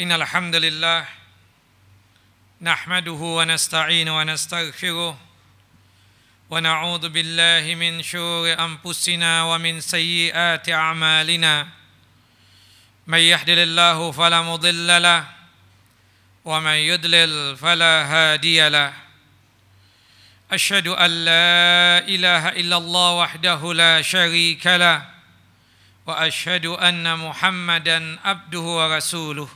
إن الحمد لله نحمده ونستعين ونستغفره ونعوذ بالله من شرور أنفسنا ومن سيئات أعمالنا من يهدل الله فلا مضل له ومن يضلل فلا هادي له أشهد أن لا إله إلا الله وحده لا شريك له وأشهد أن محمدا عبده ورسوله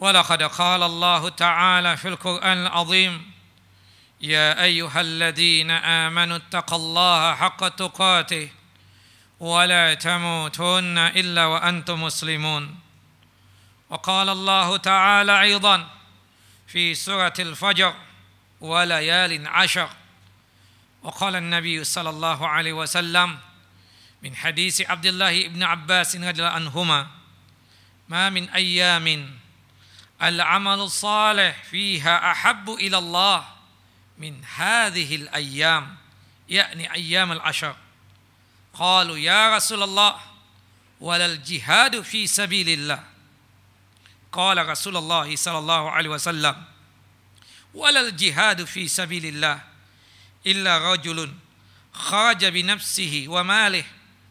ولقد قال الله تعالى في القرآن العظيم يا أيها الذين آمنوا اتقوا الله حق تقاته ولا تموتن إلا وأنتم مسلمون وقال الله تعالى أيضا في سورة الفجر وليال عشر وقال النبي صلى الله عليه وسلم من حديث عبد الله بن عباس رضي الله عنهما ما من أيام العمل الصالح فيها أحب إلى الله من هذه الأيام يعني أيام العشر قالوا يا رسول الله ولا الجهاد في سبيل الله قال رسول الله صلى الله عليه وسلم ولا الجهاد في سبيل الله إلا رجل خرج بنفسه وماله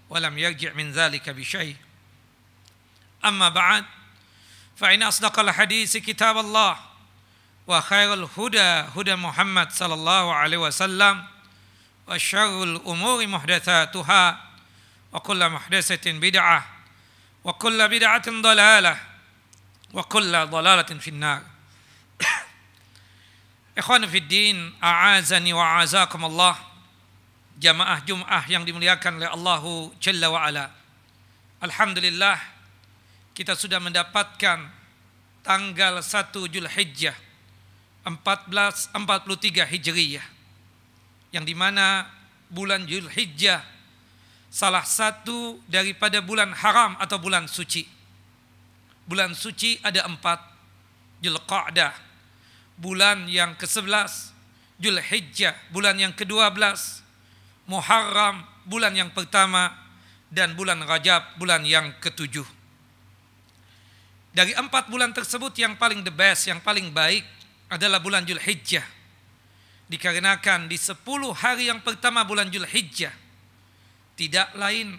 ولم يرجع من ذلك بشيء أما بعد فإن أصدق الحديث كتاب الله وخير الهدى هدى محمد صلى الله عليه وسلم وشر الأمور محدثاتها وكل محدثة بدعة وكل بدعة ضلالة وكل ضلالة في النار Ikhwan في الدين أعازني a'azakum الله جماعة جمعة yang dimuliakan oleh Allahu Jalla wa Ala. Alhamdulillah, kita sudah mendapatkan tanggal 1 Julhijjah 1443 Hijriyah yang dimana bulan Julhijjah salah satu daripada bulan haram atau bulan suci. Bulan suci ada empat. Julqa'dah, bulan yang ke-11. Julhijjah, bulan yang ke-12. Muharram, bulan yang pertama. Dan bulan Rajab, bulan yang ketujuh. Dari empat bulan tersebut yang paling the best, yang paling baik adalah bulan Julhijjah. Dikarenakan di sepuluh hari yang pertama bulan Julhijjah, tidak lain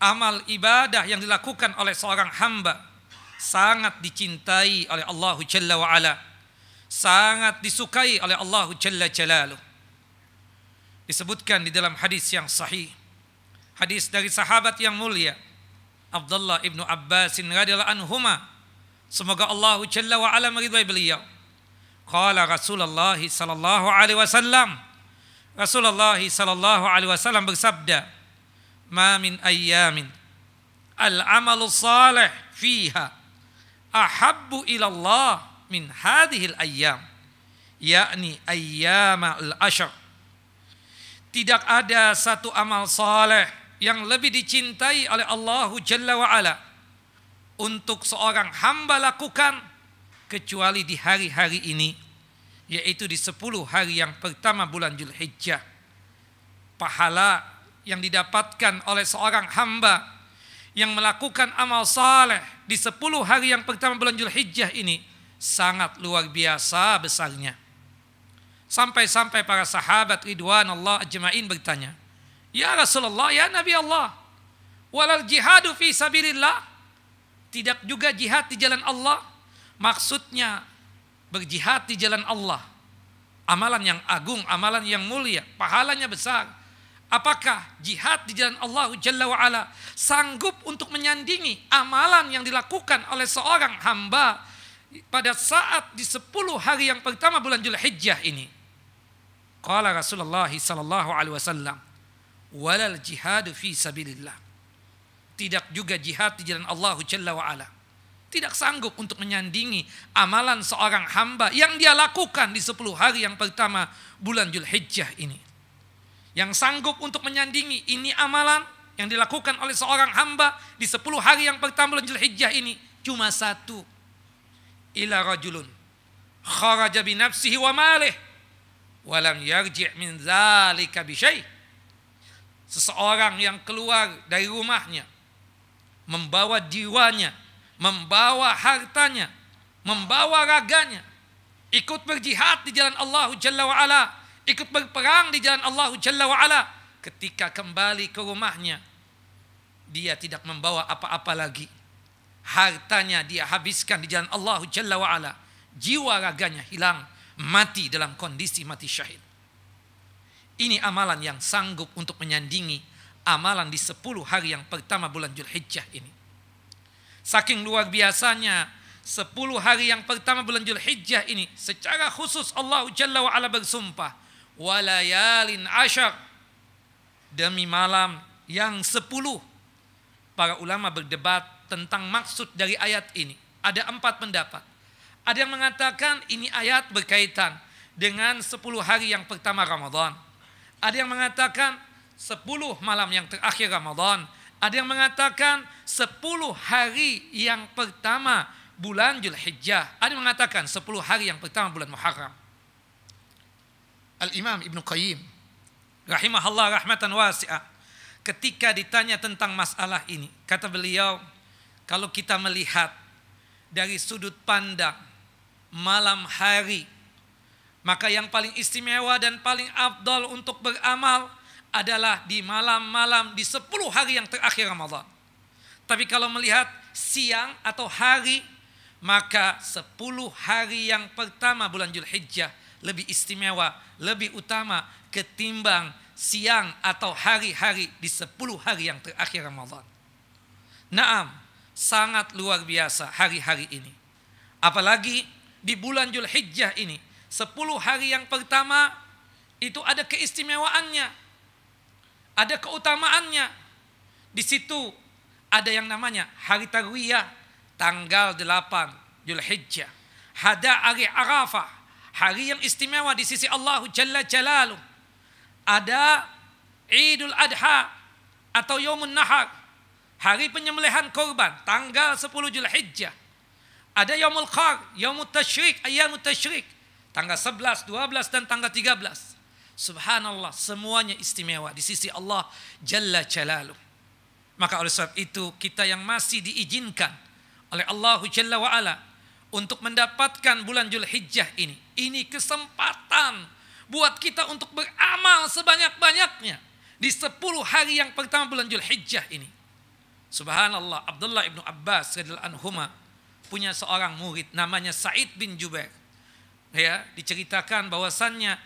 amal ibadah yang dilakukan oleh seorang hamba sangat dicintai oleh Allah Jalla wa'ala. Sangat disukai oleh Allah Jalla Jalalu. Disebutkan di dalam hadis yang sahih. Hadis dari sahabat yang mulia Abdullah ibnu Abbasin radhiyallahu anhuma. Semoga Allah Jalla wa ala meridai beliau. Qala Rasulullah sallallahu alaihi wasallam. Rasulullah sallallahu alaihi wasallam bersabda, "Ma min ayyamin al-amalu salih fiha ahabbu ila Allah min hadhil ayyam." yakni ayyama al-asyr. Tidak ada satu amal saleh yang lebih dicintai oleh Allah Jalla ala untuk seorang hamba lakukan kecuali di hari-hari ini yaitu di 10 hari yang pertama bulan Julhijjah pahala yang didapatkan oleh seorang hamba yang melakukan amal saleh di 10 hari yang pertama bulan Julhijjah ini sangat luar biasa besarnya sampai-sampai para sahabat Ridwan Allah ajmain bertanya Ya Rasulullah, ya Nabi Allah. Walal jihadu fi sabilillah. Tidak juga jihad di jalan Allah. Maksudnya berjihad di jalan Allah. Amalan yang agung, amalan yang mulia, pahalanya besar. Apakah jihad di jalan Allah Jalla wa'ala sanggup untuk menyandingi amalan yang dilakukan oleh seorang hamba pada saat di 10 hari yang pertama bulan Julhijjah ini? Qala Rasulullah sallallahu alaihi wasallam walal jihadu fi sabilillah. Tidak juga jihad di jalan Allah Jalla wa ala. Tidak sanggup untuk menyandingi amalan seorang hamba yang dia lakukan di 10 hari yang pertama bulan Julhijjah ini. Yang sanggup untuk menyandingi ini amalan yang dilakukan oleh seorang hamba di 10 hari yang pertama bulan Julhijjah ini cuma satu. Ila rajulun kharaja bi nafsihi wa malih walam yarji' min dzalika bi syai' seseorang yang keluar dari rumahnya, membawa jiwanya, membawa hartanya, membawa raganya, ikut berjihad di jalan Allah Jalla wa'ala, ikut berperang di jalan Allah Jalla wa'ala, ketika kembali ke rumahnya, dia tidak membawa apa-apa lagi. Hartanya dia habiskan di jalan Allah Jalla wa'ala. Jiwa raganya hilang, mati dalam kondisi mati syahid. Ini amalan yang sanggup untuk menyandingi amalan di 10 hari yang pertama bulan Julhijjah ini. Saking luar biasanya 10 hari yang pertama bulan Julhijjah ini secara khusus Allah Jalla wa ala bersumpah walayalin asyar demi malam yang 10 para ulama berdebat tentang maksud dari ayat ini ada empat pendapat ada yang mengatakan ini ayat berkaitan dengan 10 hari yang pertama Ramadan ada yang mengatakan 10 malam yang terakhir Ramadan. Ada yang mengatakan 10 hari yang pertama bulan Julhijjah. Ada yang mengatakan 10 hari yang pertama bulan Muharram. Al-Imam Ibn Qayyim rahimahullah rahmatan wasi'ah ketika ditanya tentang masalah ini kata beliau kalau kita melihat dari sudut pandang malam hari maka yang paling istimewa dan paling abdol untuk beramal adalah di malam-malam di sepuluh hari yang terakhir Ramadan. Tapi kalau melihat siang atau hari, maka sepuluh hari yang pertama bulan Julhijjah lebih istimewa, lebih utama ketimbang siang atau hari-hari di sepuluh hari yang terakhir Ramadan. Naam, sangat luar biasa hari-hari ini. Apalagi di bulan Julhijjah ini Sepuluh hari yang pertama itu ada keistimewaannya, ada keutamaannya. Di situ ada yang namanya hari tarwiyah tanggal delapan Julhijjah. Hada hari Arafah, hari yang istimewa di sisi Allah Jalla Jalaluh. Ada Idul Adha atau yomun Nahar, hari penyembelihan korban tanggal sepuluh Julhijjah. Ada yomul Qar, Yomul Tashrik, Ayamul Tashrik tanggal 11, 12 dan tanggal 13. Subhanallah, semuanya istimewa di sisi Allah Jalla Jalalu. Maka oleh sebab itu kita yang masih diizinkan oleh Allah Jalla wa untuk mendapatkan bulan Julhijjah ini. Ini kesempatan buat kita untuk beramal sebanyak-banyaknya di 10 hari yang pertama bulan Julhijjah ini. Subhanallah, Abdullah ibnu Abbas radhiyallahu anhuma punya seorang murid namanya Said bin Jubair ya diceritakan bahwasannya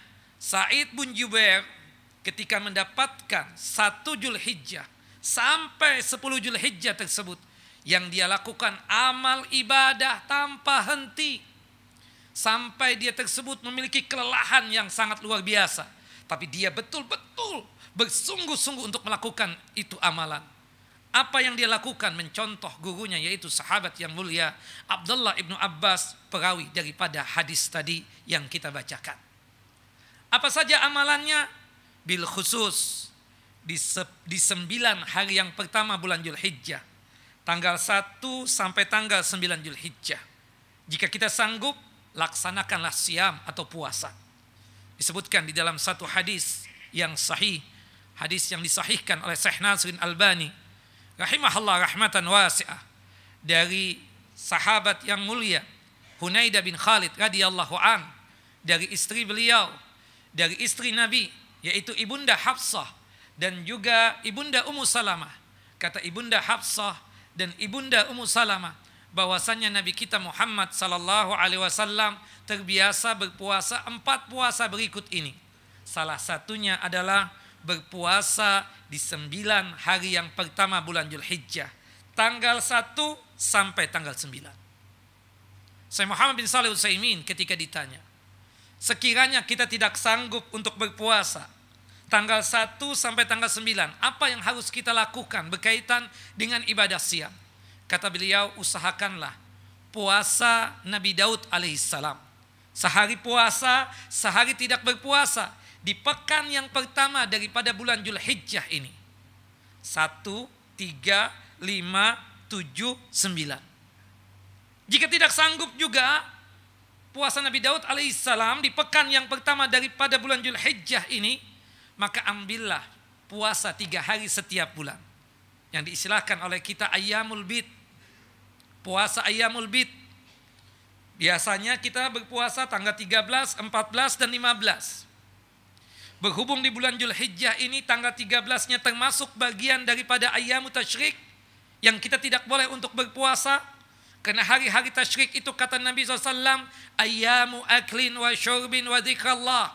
Said bin Jubair ketika mendapatkan satu hijjah sampai sepuluh jul hijjah tersebut yang dia lakukan amal ibadah tanpa henti sampai dia tersebut memiliki kelelahan yang sangat luar biasa tapi dia betul-betul bersungguh-sungguh untuk melakukan itu amalan apa yang dia lakukan mencontoh gurunya yaitu sahabat yang mulia Abdullah ibnu Abbas perawi daripada hadis tadi yang kita bacakan. Apa saja amalannya? Bil khusus di, se di sembilan hari yang pertama bulan Julhijjah. Tanggal 1 sampai tanggal 9 Julhijjah. Jika kita sanggup, laksanakanlah siam atau puasa. Disebutkan di dalam satu hadis yang sahih, hadis yang disahihkan oleh Syekh Nasrin Albani rahimahullah rahmatan wasi'ah dari sahabat yang mulia Hunayda bin Khalid radhiyallahu an dari istri beliau dari istri Nabi yaitu ibunda Hafsah dan juga ibunda Ummu Salamah kata ibunda Hafsah dan ibunda Ummu Salamah bahwasanya Nabi kita Muhammad sallallahu alaihi wasallam terbiasa berpuasa empat puasa berikut ini salah satunya adalah berpuasa di sembilan hari yang pertama bulan Julhijjah. Tanggal satu sampai tanggal sembilan. Saya Muhammad bin Saleh Utsaimin ketika ditanya, sekiranya kita tidak sanggup untuk berpuasa tanggal satu sampai tanggal sembilan apa yang harus kita lakukan berkaitan dengan ibadah siang? Kata beliau, usahakanlah puasa Nabi Daud alaihissalam. Sehari puasa, sehari tidak berpuasa di pekan yang pertama daripada bulan Julhijjah ini. Satu, tiga, lima, tujuh, sembilan. Jika tidak sanggup juga puasa Nabi Daud alaihissalam di pekan yang pertama daripada bulan Julhijjah ini, maka ambillah puasa tiga hari setiap bulan. Yang diistilahkan oleh kita ayamul bid. Puasa ayamul bid. Biasanya kita berpuasa tanggal 13, 14, dan 15. Berhubung di bulan Julhijjah ini tanggal 13-nya termasuk bagian daripada ayamu Tasrik yang kita tidak boleh untuk berpuasa karena hari-hari Tasrik itu kata Nabi SAW ayamu aklin wa syurbin wa zikrallah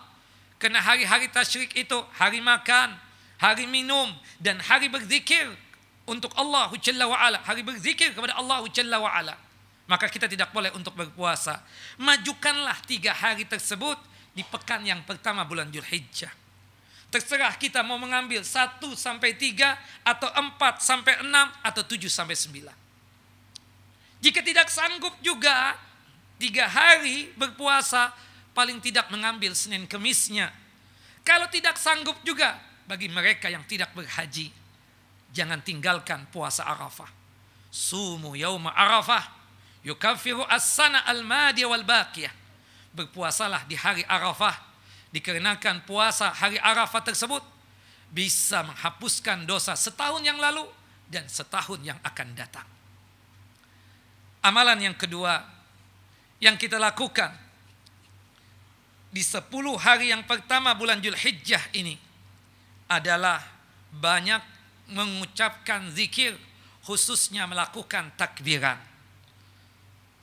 karena hari-hari Tasrik itu hari makan, hari minum dan hari berzikir untuk Allah Jalla wa hari berzikir kepada Allah Jalla wa Maka kita tidak boleh untuk berpuasa. Majukanlah tiga hari tersebut di pekan yang pertama bulan Julhijjah. Terserah kita mau mengambil satu sampai tiga atau empat sampai enam atau tujuh sampai sembilan. Jika tidak sanggup juga tiga hari berpuasa paling tidak mengambil Senin Kemisnya. Kalau tidak sanggup juga bagi mereka yang tidak berhaji jangan tinggalkan puasa Arafah. Sumu yauma Arafah yukafiru as-sana al-madiyah wal baqiyah berpuasalah di hari Arafah dikarenakan puasa hari Arafah tersebut bisa menghapuskan dosa setahun yang lalu dan setahun yang akan datang. Amalan yang kedua yang kita lakukan di 10 hari yang pertama bulan Julhijjah ini adalah banyak mengucapkan zikir khususnya melakukan takbiran.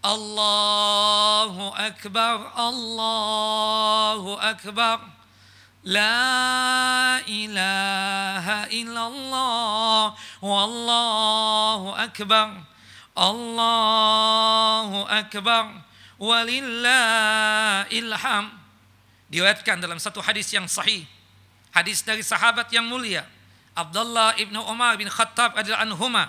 الله أكبر الله أكبر لا إله إلا الله والله أكبر الله أكبر ولله الحمد diriwayatkan dalam satu hadis yang sahih hadis dari sahabat yang mulia Abdullah ibnu Umar bin Khattab adalah anhuma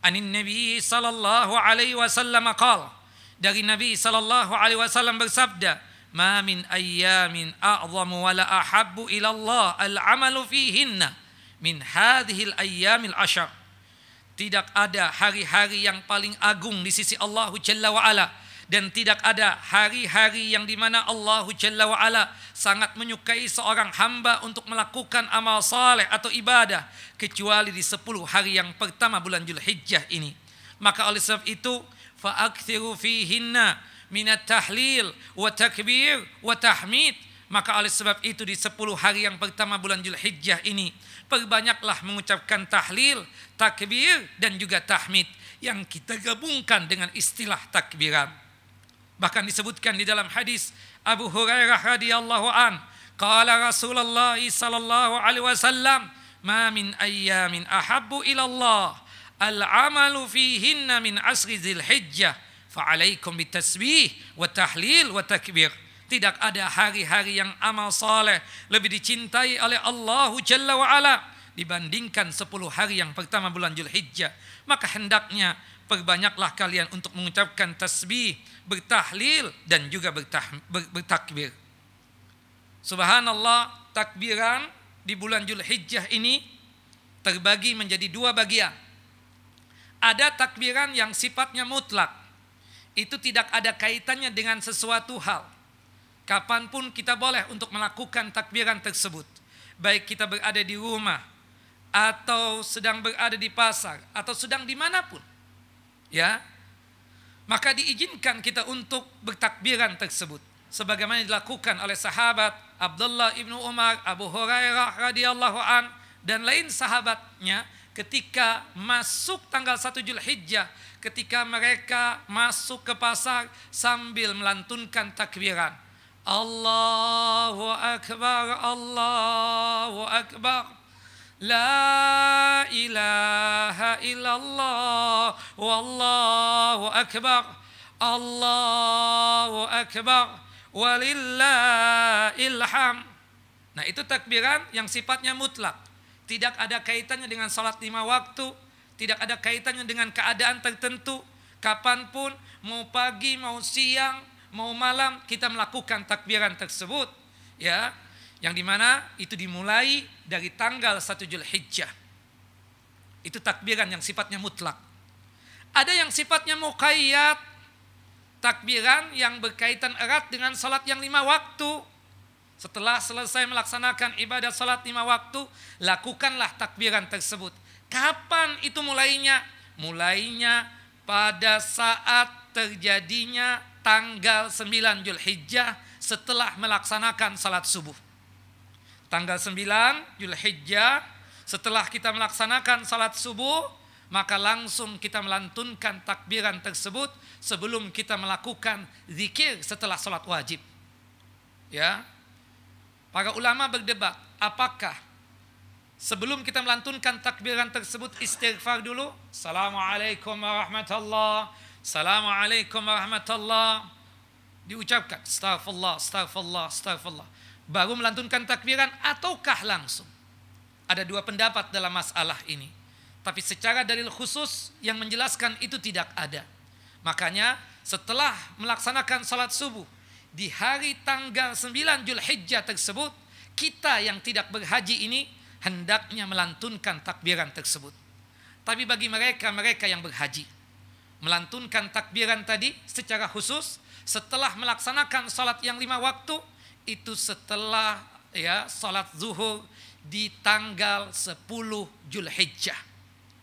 anin Nabi sallallahu alaihi wasallam qala dari Nabi sallallahu alaihi wasallam bersabda, "Ma min ayyamin a'zamu wa la ahabbu ila Allah al-amalu fihinna min hadhil ayyamil ashar." Tidak ada hari-hari yang paling agung di sisi Allahu Jalla wa ala dan tidak ada hari-hari yang dimana Allahu Jalla Ala sangat menyukai seorang hamba untuk melakukan amal saleh atau ibadah kecuali di 10 hari yang pertama bulan Julhijjah ini. Maka oleh sebab itu fa'akthiru fihinna minat tahlil wa takbir wa tahmid maka oleh sebab itu di 10 hari yang pertama bulan Julhijjah ini perbanyaklah mengucapkan tahlil, takbir dan juga tahmid yang kita gabungkan dengan istilah takbiran. Bahkan disebutkan di dalam hadis Abu Hurairah radhiyallahu an, qala Rasulullah sallallahu alaihi wasallam, "Ma min ayyamin ahabbu ila Allah al-amalu fihinna min asri dzilhijjah fa'alaikum bitasbih wa tahlil wa takbir tidak ada hari-hari yang amal saleh lebih dicintai oleh Allahu Jalla wa'ala dibandingkan 10 hari yang pertama bulan Julhijjah. Maka hendaknya perbanyaklah kalian untuk mengucapkan tasbih, bertahlil dan juga bertah, ber, bertakbir. Subhanallah, takbiran di bulan Julhijjah ini terbagi menjadi dua bagian. Ada takbiran yang sifatnya mutlak. Itu tidak ada kaitannya dengan sesuatu hal. Kapanpun kita boleh untuk melakukan takbiran tersebut. Baik kita berada di rumah, atau sedang berada di pasar, atau sedang dimanapun. Ya, maka diizinkan kita untuk bertakbiran tersebut. Sebagaimana dilakukan oleh sahabat Abdullah ibnu Umar, Abu Hurairah radhiyallahu an dan lain sahabatnya ketika masuk tanggal 1 Julhijjah, ketika mereka masuk ke pasar sambil melantunkan takbiran. Allahu Akbar, Allahu Akbar. La ilaha illallah, wallahu akbar. Allahu akbar, ilham. Nah itu takbiran yang sifatnya mutlak tidak ada kaitannya dengan salat lima waktu, tidak ada kaitannya dengan keadaan tertentu, kapanpun, mau pagi, mau siang, mau malam, kita melakukan takbiran tersebut. Ya, yang dimana itu dimulai dari tanggal 1 Julhijjah. Itu takbiran yang sifatnya mutlak. Ada yang sifatnya mukayat takbiran yang berkaitan erat dengan salat yang lima waktu. Setelah selesai melaksanakan ibadat salat lima waktu, lakukanlah takbiran tersebut. Kapan itu mulainya? Mulainya pada saat terjadinya tanggal 9 Julhijjah setelah melaksanakan salat subuh. Tanggal 9 Julhijjah setelah kita melaksanakan salat subuh, maka langsung kita melantunkan takbiran tersebut sebelum kita melakukan zikir setelah salat wajib. Ya, Para ulama berdebat, apakah sebelum kita melantunkan takbiran tersebut istighfar dulu? Assalamualaikum warahmatullah. Assalamualaikum warahmatullah. Diucapkan, astagfirullah, astagfirullah, astagfirullah. Baru melantunkan takbiran ataukah langsung? Ada dua pendapat dalam masalah ini. Tapi secara dalil khusus yang menjelaskan itu tidak ada. Makanya setelah melaksanakan salat subuh, di hari tanggal 9 Julhijjah tersebut, kita yang tidak berhaji ini hendaknya melantunkan takbiran tersebut. Tapi bagi mereka-mereka yang berhaji, melantunkan takbiran tadi secara khusus setelah melaksanakan sholat yang lima waktu, itu setelah ya sholat zuhur di tanggal 10 Julhijjah.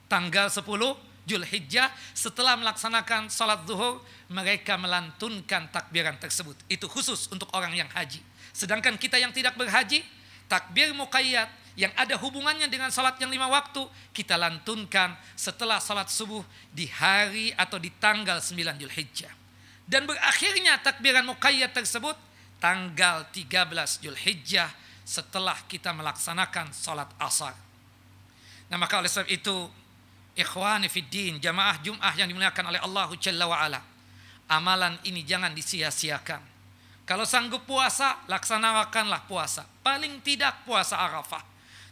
Tanggal 10 Julhijjah setelah melaksanakan sholat zuhur mereka melantunkan takbiran tersebut. Itu khusus untuk orang yang haji. Sedangkan kita yang tidak berhaji, takbir muqayyad yang ada hubungannya dengan sholat yang lima waktu kita lantunkan setelah sholat subuh di hari atau di tanggal 9 Julhijjah. Dan berakhirnya takbiran muqayyad tersebut tanggal 13 Julhijjah setelah kita melaksanakan sholat asar. Nah maka oleh sebab itu Ikhwani fiddin, jamaah Jum'ah yang dimuliakan oleh Allah Jalla Amalan ini jangan disia-siakan. Kalau sanggup puasa, laksanakanlah puasa. Paling tidak puasa Arafah.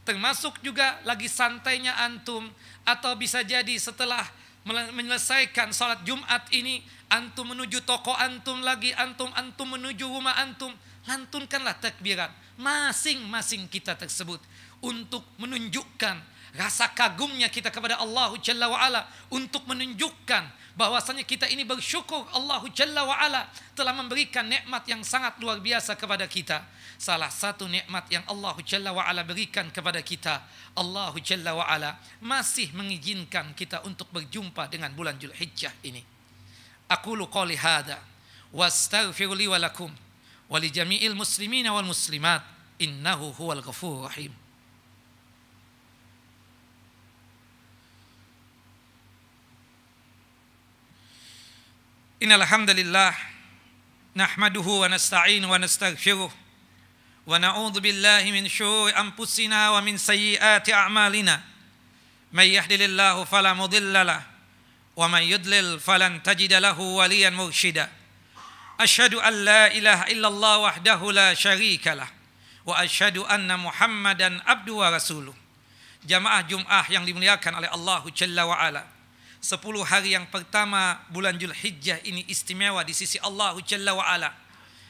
Termasuk juga lagi santainya antum. Atau bisa jadi setelah menyelesaikan sholat Jumat ini, antum menuju toko antum lagi, antum-antum menuju rumah antum. Lantunkanlah takbiran masing-masing kita tersebut untuk menunjukkan Rasa kagumnya kita kepada Allah Jalla Ala untuk menunjukkan bahwasanya kita ini bersyukur Allah Jalla Ala telah memberikan nikmat yang sangat luar biasa kepada kita. Salah satu nikmat yang Allah Jalla Ala berikan kepada kita, Allah Jalla Ala masih mengizinkan kita untuk berjumpa dengan bulan Julhijjah ini. Aqulu qawli hadha wa astaghfiru li wa lakum wa li jami'il muslimina wal muslimat innahu huwal ghafurur rahim. إن الحمد لله نحمده ونستعين ونستغفره ونعوذ بالله من شرور أنفسنا ومن سيئات أعمالنا من يهدل الله فلا مضل له ومن يضلل فلن تجد له وليا مرشدا أشهد أن لا إله إلا الله وحده لا شريك له وأشهد أن محمدا عبده ورسوله jamaah Jum'ah yang dimuliakan oleh Allah Jalla wa'ala Sepuluh hari yang pertama bulan Julhijjah ini istimewa di sisi Allah Jalla wa'ala.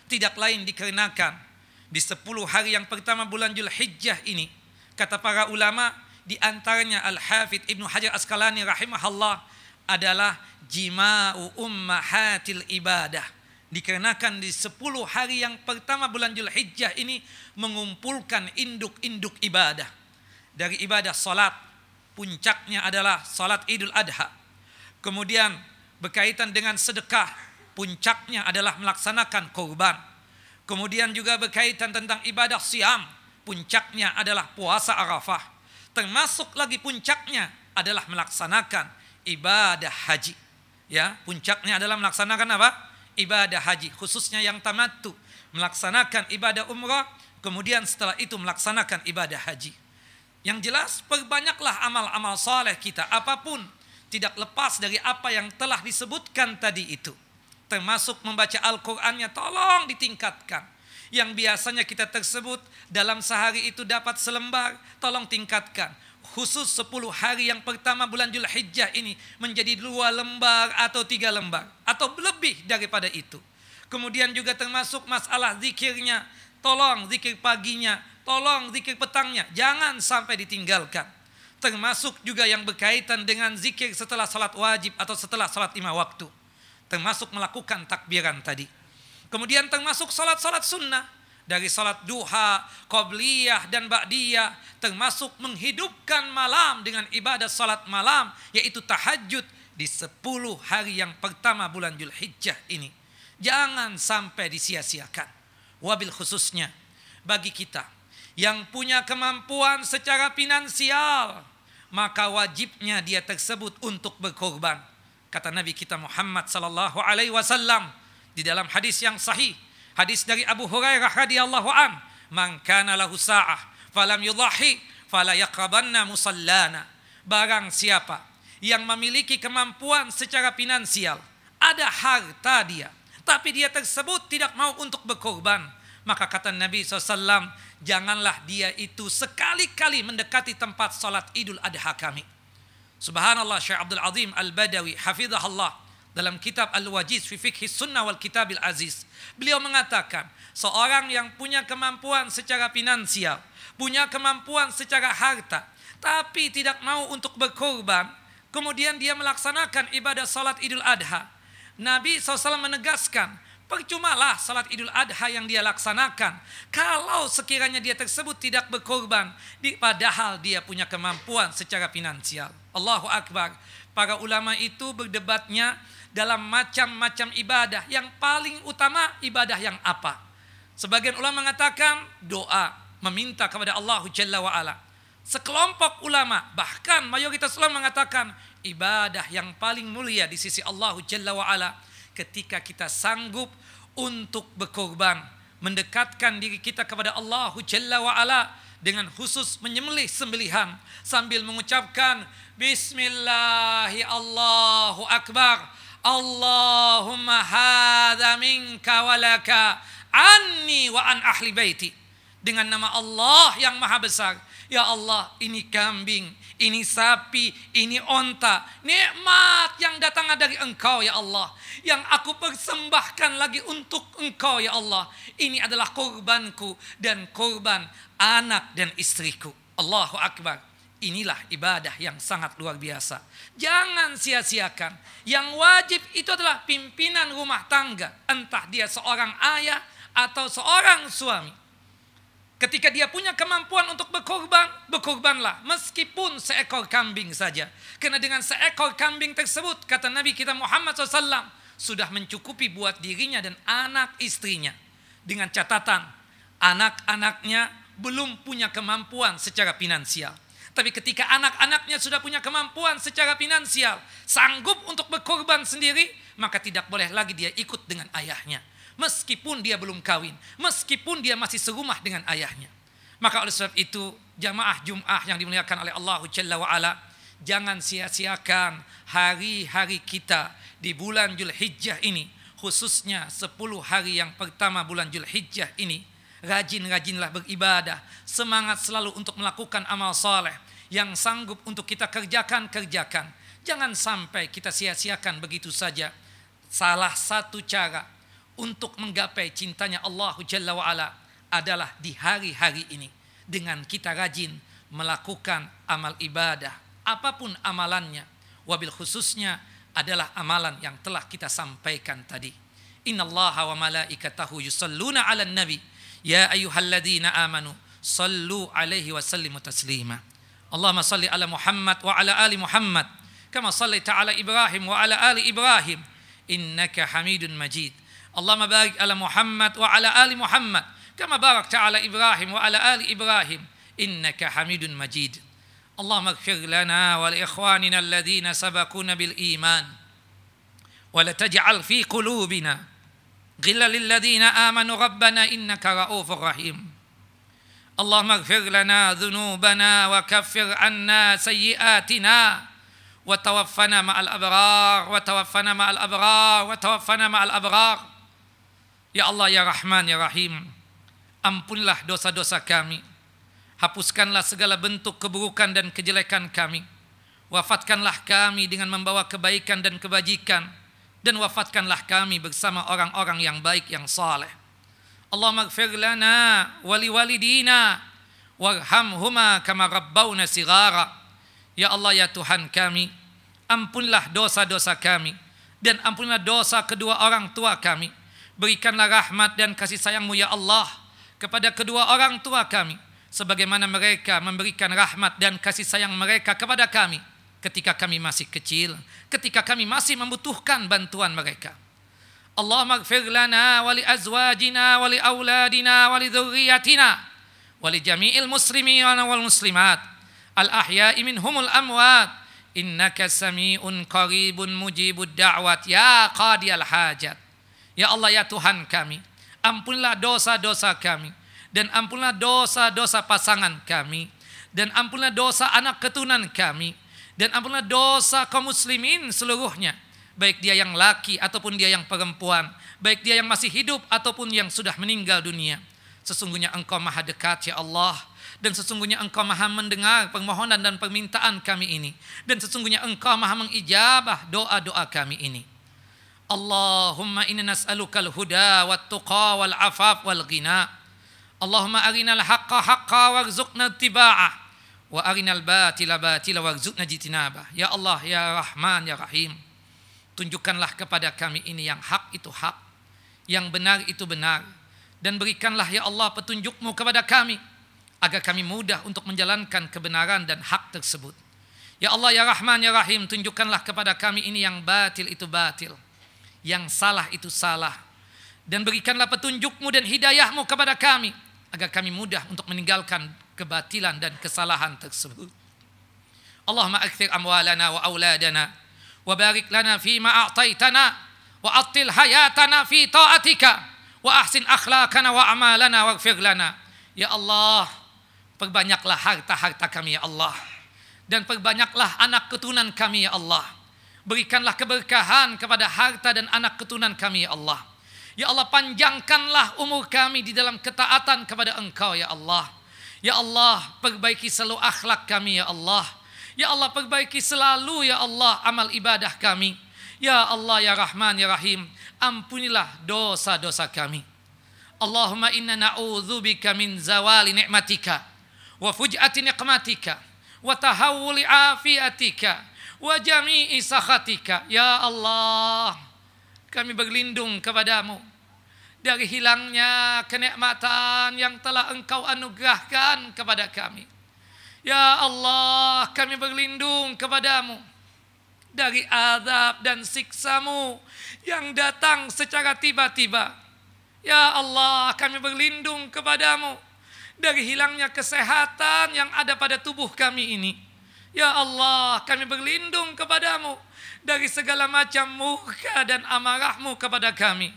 Tidak lain dikarenakan di sepuluh hari yang pertama bulan Julhijjah ini, kata para ulama, di antaranya Al-Hafidh Ibnu Hajar Askalani rahimahullah adalah jima'u ummahatil ibadah. Dikarenakan di sepuluh hari yang pertama bulan Julhijjah ini mengumpulkan induk-induk ibadah. Dari ibadah salat, puncaknya adalah salat Idul Adha. Kemudian berkaitan dengan sedekah, puncaknya adalah melaksanakan korban. Kemudian juga berkaitan tentang ibadah siam, puncaknya adalah puasa Arafah. Termasuk lagi puncaknya adalah melaksanakan ibadah haji. Ya, puncaknya adalah melaksanakan apa? Ibadah haji, khususnya yang tamattu, melaksanakan ibadah umrah, kemudian setelah itu melaksanakan ibadah haji. Yang jelas perbanyaklah amal-amal saleh kita apapun tidak lepas dari apa yang telah disebutkan tadi itu. Termasuk membaca Al-Qur'annya tolong ditingkatkan. Yang biasanya kita tersebut dalam sehari itu dapat selembar, tolong tingkatkan. Khusus 10 hari yang pertama bulan Julhijjah ini menjadi dua lembar atau tiga lembar. Atau lebih daripada itu. Kemudian juga termasuk masalah zikirnya. Tolong zikir paginya, tolong zikir petangnya. Jangan sampai ditinggalkan termasuk juga yang berkaitan dengan zikir setelah salat wajib atau setelah salat lima waktu. Termasuk melakukan takbiran tadi. Kemudian termasuk salat-salat sunnah. Dari salat duha, qobliyah, dan ba'diyah. Termasuk menghidupkan malam dengan ibadah salat malam. Yaitu tahajud di sepuluh hari yang pertama bulan Julhijjah ini. Jangan sampai disia-siakan. Wabil khususnya bagi kita yang punya kemampuan secara finansial, maka wajibnya dia tersebut untuk berkorban. Kata Nabi kita Muhammad sallallahu alaihi wasallam di dalam hadis yang sahih, hadis dari Abu Hurairah radhiyallahu an, "Man kana lahu sa'ah falam yudhahi fala yaqrabanna musallana." Barang siapa yang memiliki kemampuan secara finansial, ada harta dia, tapi dia tersebut tidak mau untuk berkorban, maka kata Nabi SAW, janganlah dia itu sekali-kali mendekati tempat sholat idul adha kami. Subhanallah Syekh Abdul Azim Al-Badawi hafizahullah dalam kitab Al-Wajiz fi Fiqh Sunnah wal Kitabil Aziz. Beliau mengatakan, seorang yang punya kemampuan secara finansial, punya kemampuan secara harta, tapi tidak mau untuk berkorban, kemudian dia melaksanakan ibadah salat Idul Adha. Nabi SAW menegaskan, Percumalah salat idul adha yang dia laksanakan. Kalau sekiranya dia tersebut tidak berkorban. Padahal dia punya kemampuan secara finansial. Allahu Akbar. Para ulama itu berdebatnya dalam macam-macam ibadah. Yang paling utama ibadah yang apa? Sebagian ulama mengatakan doa. Meminta kepada Allah Jalla wa'ala. Sekelompok ulama, bahkan mayoritas ulama mengatakan ibadah yang paling mulia di sisi Allah Jalla wa'ala ketika kita sanggup untuk berkorban, mendekatkan diri kita kepada Allah Jalla wa ala dengan khusus menyembelih sembelihan sambil mengucapkan Bismillahi Allahu Akbar Allahumma hadza minka walaka anni wa an ahli baiti dengan nama Allah yang maha besar. Ya Allah, ini kambing, ini sapi, ini onta. Nikmat yang datang dari engkau ya Allah. Yang aku persembahkan lagi untuk engkau ya Allah. Ini adalah korbanku dan korban anak dan istriku. Allahu Akbar. Inilah ibadah yang sangat luar biasa. Jangan sia-siakan. Yang wajib itu adalah pimpinan rumah tangga. Entah dia seorang ayah atau seorang suami Ketika dia punya kemampuan untuk berkorban, berkorbanlah meskipun seekor kambing saja. Karena dengan seekor kambing tersebut, kata Nabi kita Muhammad SAW, sudah mencukupi buat dirinya dan anak istrinya. Dengan catatan, anak-anaknya belum punya kemampuan secara finansial. Tapi ketika anak-anaknya sudah punya kemampuan secara finansial, sanggup untuk berkorban sendiri, maka tidak boleh lagi dia ikut dengan ayahnya meskipun dia belum kawin, meskipun dia masih serumah dengan ayahnya. Maka oleh sebab itu, jamaah Jum'ah yang dimuliakan oleh Allah Jalla wa'ala, jangan sia-siakan hari-hari kita di bulan Julhijjah ini, khususnya sepuluh hari yang pertama bulan Julhijjah ini, rajin-rajinlah beribadah, semangat selalu untuk melakukan amal soleh, yang sanggup untuk kita kerjakan, kerjakan. Jangan sampai kita sia-siakan begitu saja. Salah satu cara untuk menggapai cintanya Allah Jalla wa'ala adalah di hari-hari ini. Dengan kita rajin melakukan amal ibadah, apapun amalannya. Wabil khususnya adalah amalan yang telah kita sampaikan tadi. Inna allaha wa malaikatahu yusalluna ala nabi. Ya ayuhalladina amanu. Sallu alaihi wa sallimu taslima. Allahumma salli ala Muhammad wa ala ali Muhammad. Kama salli ta'ala Ibrahim wa ala ali Ibrahim. Innaka hamidun majid. اللهم بارك على محمد وعلى آل محمد كما باركت على إبراهيم وعلى آل إبراهيم إنك حميد مجيد اللهم اغفر لنا ولإخواننا الذين سبقونا بالإيمان ولا تجعل في قلوبنا غلا للذين آمنوا ربنا إنك رؤوف رحيم اللهم اغفر لنا ذنوبنا وكفر عنا سيئاتنا وتوفنا مع الأبرار وتوفنا مع الأبرار وتوفنا مع الأبرار Ya Allah, Ya Rahman, Ya Rahim, ampunlah dosa-dosa kami. Hapuskanlah segala bentuk keburukan dan kejelekan kami. Wafatkanlah kami dengan membawa kebaikan dan kebajikan. Dan wafatkanlah kami bersama orang-orang yang baik, yang saleh. Allah maghfir lana wali walidina warhamhuma kama rabbawna sigara. Ya Allah, Ya Tuhan kami, ampunlah dosa-dosa kami. Dan ampunlah dosa kedua orang tua kami Berikanlah rahmat dan kasih sayangmu ya Allah kepada kedua orang tua kami. Sebagaimana mereka memberikan rahmat dan kasih sayang mereka kepada kami. Ketika kami masih kecil. Ketika kami masih membutuhkan bantuan mereka. Allah maghfir lana wali azwajina wali awladina wali dhurriyatina wali jami'il muslimin wal muslimat al ahya'i minhumul amwat innaka sami'un qaribun mujibud da'wat ya qadiyal hajat Ya Allah ya Tuhan kami, ampunlah dosa-dosa kami dan ampunlah dosa-dosa pasangan kami dan ampunlah dosa anak keturunan kami dan ampunlah dosa kaum muslimin seluruhnya baik dia yang laki ataupun dia yang perempuan baik dia yang masih hidup ataupun yang sudah meninggal dunia sesungguhnya engkau maha dekat ya Allah dan sesungguhnya engkau maha mendengar permohonan dan permintaan kami ini dan sesungguhnya engkau maha mengijabah doa-doa kami ini Allahumma inna al huda wa tuqa wal afaf wal ghina. Allahumma al haqqa haqqa warzuqna tibaa wa al batila batila warzuqna jitinaba Ya Allah, ya Rahman, ya Rahim. Tunjukkanlah kepada kami ini yang hak itu hak, yang benar itu benar. Dan berikanlah ya Allah petunjukmu kepada kami agar kami mudah untuk menjalankan kebenaran dan hak tersebut. Ya Allah, ya Rahman, ya Rahim, tunjukkanlah kepada kami ini yang batil itu batil yang salah itu salah. Dan berikanlah petunjukmu dan hidayahmu kepada kami. Agar kami mudah untuk meninggalkan kebatilan dan kesalahan tersebut. Allahumma akthir amwalana wa awladana, Wa barik lana fima a'taitana. Wa attil hayatana fi ta'atika. Wa ahsin akhlakana wa amalana wa lana. Ya Allah, perbanyaklah harta-harta kami ya Allah. Dan perbanyaklah anak keturunan kami ya Allah Berikanlah keberkahan kepada harta dan anak keturunan kami ya Allah. Ya Allah panjangkanlah umur kami di dalam ketaatan kepada Engkau ya Allah. Ya Allah perbaiki selalu akhlak kami ya Allah. Ya Allah perbaiki selalu ya Allah amal ibadah kami. Ya Allah ya Rahman ya Rahim ampunilah dosa-dosa kami. Allahumma inna na'udzubika min zawali ni'matika wa fuj'ati niqmatika wa tahawuli afiatika wa jami'i sakhatika. Ya Allah, kami berlindung kepadamu dari hilangnya kenikmatan yang telah engkau anugerahkan kepada kami. Ya Allah, kami berlindung kepadamu dari azab dan siksamu yang datang secara tiba-tiba. Ya Allah, kami berlindung kepadamu dari hilangnya kesehatan yang ada pada tubuh kami ini. Ya Allah, kami berlindung kepadamu dari segala macam murka dan amarahmu kepada kami.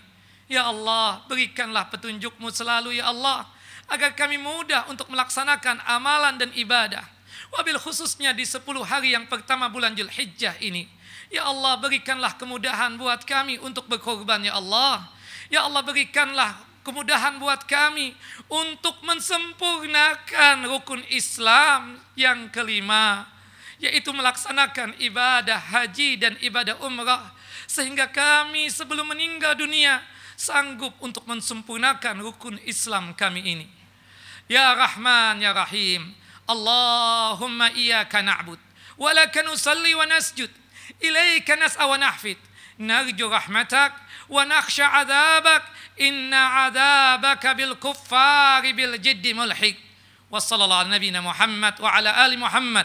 Ya Allah, berikanlah petunjukmu selalu ya Allah, agar kami mudah untuk melaksanakan amalan dan ibadah. Wabil khususnya di 10 hari yang pertama bulan Julhijjah ini. Ya Allah, berikanlah kemudahan buat kami untuk berkorban ya Allah. Ya Allah, berikanlah kemudahan buat kami untuk mensempurnakan rukun Islam yang kelima yaitu melaksanakan ibadah haji dan ibadah umrah sehingga kami sebelum meninggal dunia sanggup untuk mensempurnakan rukun Islam kami ini. Ya Rahman ya Rahim, Allahumma iyyaka na'bud wa laka nusalli wa nasjud ilaika nas'a wa nahfid narju rahmatak wa nakhsha 'adzabak inna 'adzabaka bil kuffari bil jiddi mulhiq wa sallallahu ala nabiyyina Muhammad wa ala ali Muhammad